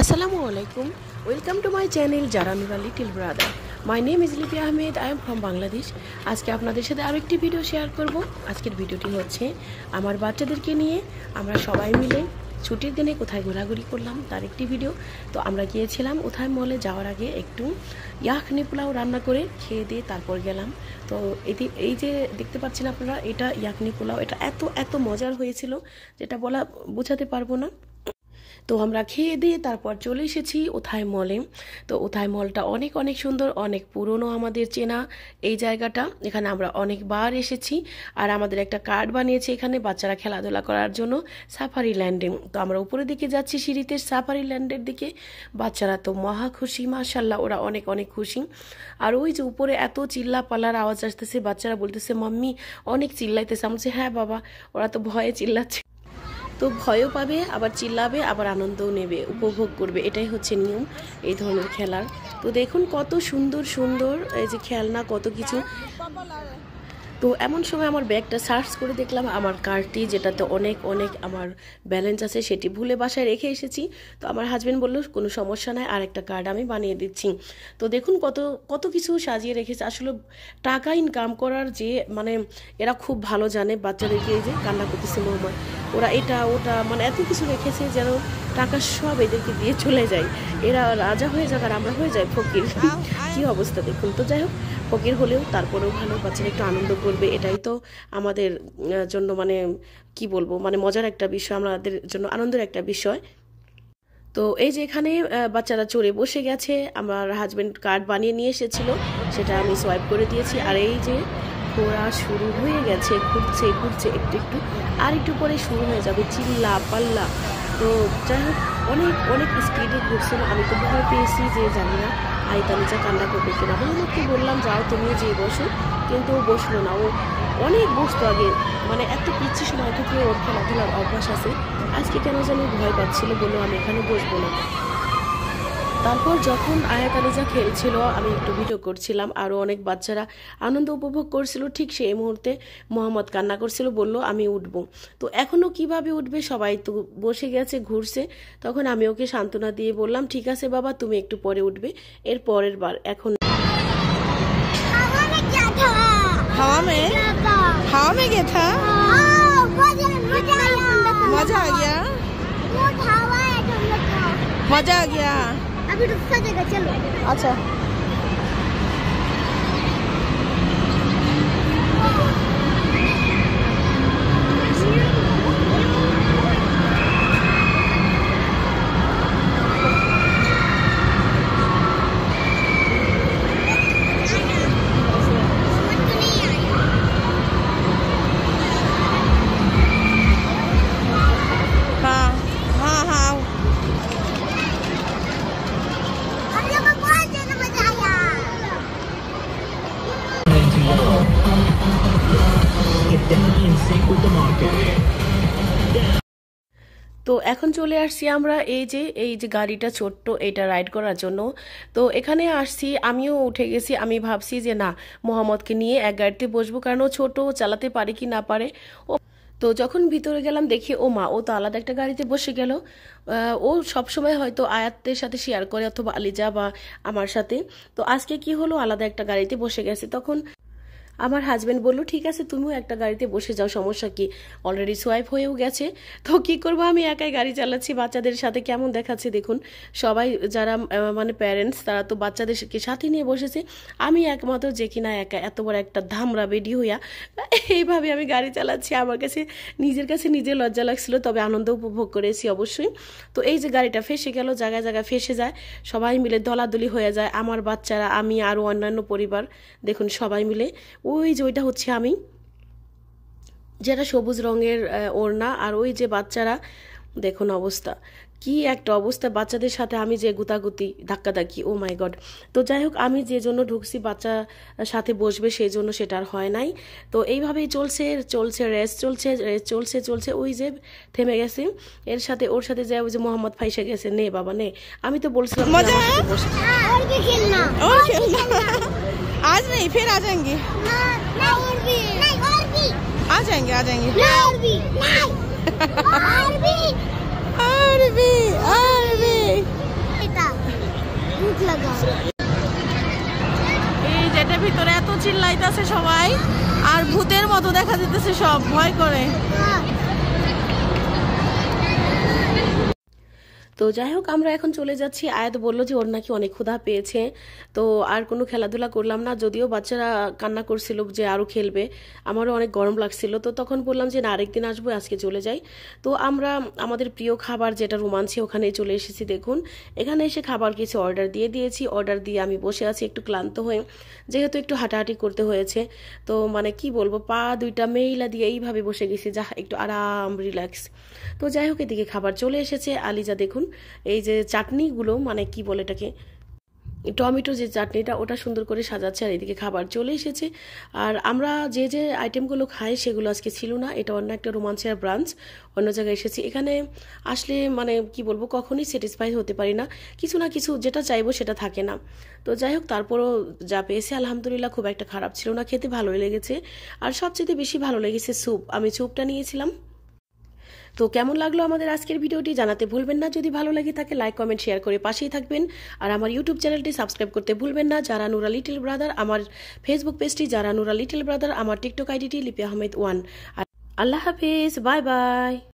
আসসালামু আলাইকুম welcome to my channel Jaranura little brother my name is Lipi Ahmed I am from Bangladesh আজকে আপনাদের সাথে আরও একটি ভিডিও শেয়ার করব আজকের ভিডিওটি হচ্ছে আমার বাচ্চাদেরকে নিয়ে আমরা সবাই মিলে ছুটির দিনে কোথায় ঘোরাঘুরি করলাম তার একটি ভিডিও তো আমরা গিয়েছিলাম কোথায় মলে যাওয়ার আগে একটু ইয়াখনি পোলাও রান্না করে খেয়ে দিয়ে তারপর গেলাম তো এটি এই যে দেখতে পাচ্ছেন আপনারা এটা ইয়াখনি পোলাও এটা এত এত মজার হয়েছিল যেটা বলা বোঝাতে পারবো না তো আমরা খেয়ে দিয়ে তারপর চলে এসেছি ওথায় মলে তো ওথায় মলটা অনেক অনেক সুন্দর অনেক পুরনো আমাদের চেনা এই জায়গাটা এখানে আমরা অনেকবার এসেছি আর আমাদের একটা কার্ড বানিয়েছে এখানে বাচ্চারা খেলাধুলা করার জন্য সাফারি ল্যান্ডে তো আমরা উপরের দিকে যাচ্ছি সিঁড়িতে সাফারি ল্যান্ডের দিকে বাচ্চারা তো মহা খুশি মাশাল্লাহ ওরা অনেক অনেক খুশি আর ওই যে উপরে এত চিল্লা পাল্লার আওয়াজ আসতেছে বাচ্চারা বলতেছে মাম্মি অনেক চিল্লাইতেছে আমি হ্যাঁ বাবা ওরা তো ভয়ে চিল্লাচ্ছে তো ভয়ও পাবে আবার চিল্লাবে আবার আনন্দও নেবে উপভোগ করবে এটাই হচ্ছে নিয়ম এই ধরনের খেলার তো দেখুন কত সুন্দর সুন্দর এই যে খেলনা কত কিছু তো এমন সময় আমার ব্যাগটা সার্চ করে দেখলাম আমার কার্ডটি যেটাতে অনেক অনেক আমার ব্যালেন্স আছে সেটি ভুলে বাসায় রেখে এসেছি তো আমার হাজব্যান্ড বললো কোনো সমস্যা নাই আর একটা কার্ড আমি বানিয়ে দিচ্ছি তো দেখুন কত কত কিছু সাজিয়ে রেখেছে আসলে টাকা ইনকাম করার যে মানে এরা খুব ভালো জানে বাচ্চাদেরকে এই যে কান্না করতেছে মোহাম্মদ ওরা এটা ওটা মানে এত কিছু রেখেছে যেন টাকা সব এদেরকে দিয়ে চলে যায় এরা রাজা হয়ে যাক আর আমরা হয়ে যাই ফকির কী অবস্থা দেখুন তো যাই হোক ফকির হলেও তারপরেও ভালো বাচ্চারা একটু আনন্দ করবে এটাই তো আমাদের জন্য মানে কি বলবো মানে মজার একটা বিষয় আমাদের জন্য আনন্দের একটা বিষয় তো এই যে এখানে বাচ্চারা চড়ে বসে গেছে আমার হাজব্যান্ড কার্ড বানিয়ে নিয়ে এসেছিল সেটা আমি সোয়াইপ করে দিয়েছি আর এই যে ঘোরা শুরু হয়ে গেছে ঘুরছে ঘুরছে একটু একটু আর একটু পরে শুরু হয়ে যাবে চিল্লা পাল্লা তো যাই হোক অনেক অনেক স্পিডে ঘুরছিল আমি তো ভয় পেয়েছি যে জানি না আই আইতালিচা কান্না করবে কিনা আমি ওকে বললাম যাও তুমিও যে বসো কিন্তু ও বসলো না ও অনেক বসতো আগে মানে এত পিচ্ছি সময় থেকে ওর খেলাধুলার অভ্যাস আছে আজকে কেন জানি ভয় পাচ্ছিল বলে আমি এখানে বসবো না তারপর যখন আয়া কালিজা খেলছিল আমি একটু ভিডিও করছিলাম আরও অনেক বাচ্চারা আনন্দ উপভোগ করছিল ঠিক সেই মুহূর্তে মোহাম্মদ কান্না করছিল বলল আমি উঠব তো এখনও কিভাবে উঠবে সবাই তো বসে গেছে ঘুরছে তখন আমি ওকে সান্ত্বনা দিয়ে বললাম ঠিক আছে বাবা তুমি একটু পরে উঠবে এর পরের বার এখন মজা আ গিয়া মজা আ গিয়া अभी दूसरा जगह चलो अच्छा তো এখন চলে আসছি আমরা এই যে এই যে গাড়িটা ছোট্ট এটা রাইড করার জন্য তো এখানে আসছি আমিও উঠে গেছি আমি ভাবছি যে না মোহাম্মদকে নিয়ে এক গাড়িতে বসবো কারণ ও ছোটো চালাতে পারে কি না পারে ও তো যখন ভিতরে গেলাম দেখি ও মা ও তো আলাদা একটা গাড়িতে বসে গেল ও সবসময় হয়তো আয়াতের সাথে শেয়ার করে অথবা আলিজা বা আমার সাথে তো আজকে কি হলো আলাদা একটা গাড়িতে বসে গেছে তখন আমার হাজব্যান্ড বললো ঠিক আছে তুমিও একটা গাড়িতে বসে যাও সমস্যা কি অলরেডি সোয়াইপ হয়েও গেছে তো কি করব আমি একাই গাড়ি চালাচ্ছি বাচ্চাদের সাথে কেমন দেখাচ্ছে দেখুন সবাই যারা মানে প্যারেন্টস তারা তো বাচ্চাদেরকে সাথে নিয়ে বসেছে আমি একমাত্র যে কিনা একা এত বড় একটা ধামরা বেডি হইয়া এইভাবে আমি গাড়ি চালাচ্ছি আমার কাছে নিজের কাছে নিজে লজ্জা লাগছিল তবে আনন্দ উপভোগ করেছি অবশ্যই তো এই যে গাড়িটা ফেসে গেল জায়গায় জায়গায় ফেসে যায় সবাই মিলে দলাদলি হয়ে যায় আমার বাচ্চারা আমি আরও অন্যান্য পরিবার দেখুন সবাই মিলে ওই যে ওইটা হচ্ছে আমি যেটা সবুজ রঙের ওড়না আর ওই যে বাচ্চারা দেখুন অবস্থা কি একটা অবস্থা বাচ্চাদের সাথে আমি যে গুতাগুতি ধাক্কাধাক্কি ও মাই গড তো যাই হোক আমি যে জন্য ঢুকছি বাচ্চা সাথে বসবে সেই জন্য সেটা আর হয় নাই তো এইভাবেই চলছে চলছে রেস চলছে রেস চলছে চলছে ওই যে থেমে গেছে এর সাথে ওর সাথে যায় ওই যে মোহাম্মদ ফাইসে গেছে নে বাবা নে আমি তো বলছিলাম नहीं फिर आ जाएंगी आ जाएंगे आ जाएंगे और भी और भी और भी और भी ভূত লাগা এই যেটা ভিতরে এত চিল্লাইতেছে সবাই আর ভূতের মতো দেখা যেতেছে সব ভয় করে তো যাই হোক আমরা এখন চলে যাচ্ছি আয়াত বললো যে ওর নাকি অনেক ক্ষুধা পেয়েছে তো আর কোনো খেলাধুলা করলাম না যদিও বাচ্চারা কান্না করছিল যে আরও খেলবে আমারও অনেক গরম লাগছিল তো তখন বললাম যে না আরেকদিন আসবো আজকে চলে যাই তো আমরা আমাদের প্রিয় খাবার যেটা রোমাঞ্চে ওখানে চলে এসেছি দেখুন এখানে এসে খাবার কিছু অর্ডার দিয়ে দিয়েছি অর্ডার দিয়ে আমি বসে আছি একটু ক্লান্ত হয়ে যেহেতু একটু হাঁটাহাঁটি করতে হয়েছে তো মানে কি বলবো পা দুইটা মেইলা দিয়ে এইভাবে বসে গেছি যা একটু আরাম রিল্যাক্স তো যাই হোক এদিকে খাবার চলে এসেছে আলিজা দেখুন এই যে চাটনিগুলো মানে কি বলে এটাকে টমেটো যে চাটনিটা ওটা সুন্দর করে সাজাচ্ছে আর এদিকে খাবার চলে এসেছে আর আমরা যে যে আইটেমগুলো খাই সেগুলো আজকে ছিল না এটা অন্য একটা রোমাঞ্চের ব্রাঞ্চ অন্য জায়গায় এসেছি এখানে আসলে মানে কি বলবো কখনই স্যাটিসফাই হতে পারি না কিছু না কিছু যেটা চাইবো সেটা থাকে না তো যাই হোক তারপরও যা পেয়েছে আলহামদুলিল্লাহ খুব একটা খারাপ ছিল না খেতে ভালোই লেগেছে আর সবচেয়ে বেশি ভালো লেগেছে স্যুপ আমি স্যুপটা নিয়েছিলাম তো কেমন লাগলো আমাদের আজকের ভিডিওটি জানাতে ভুলবেন না যদি ভালো লাগে থাকে লাইক কমেন্ট শেয়ার করে পাশেই থাকবেন আর আমার ইউটিউব চ্যানেলটি সাবস্ক্রাইব করতে ভুলবেন না যারা নুরা লিটল ব্রাদার আমার ফেসবুক পেজটি যারা নুরা লিটল ব্রাদার আমার টিকটক আইডিটি লিপি আহমেদ ওয়ান আল্লাহ হাফিজ বাই বাই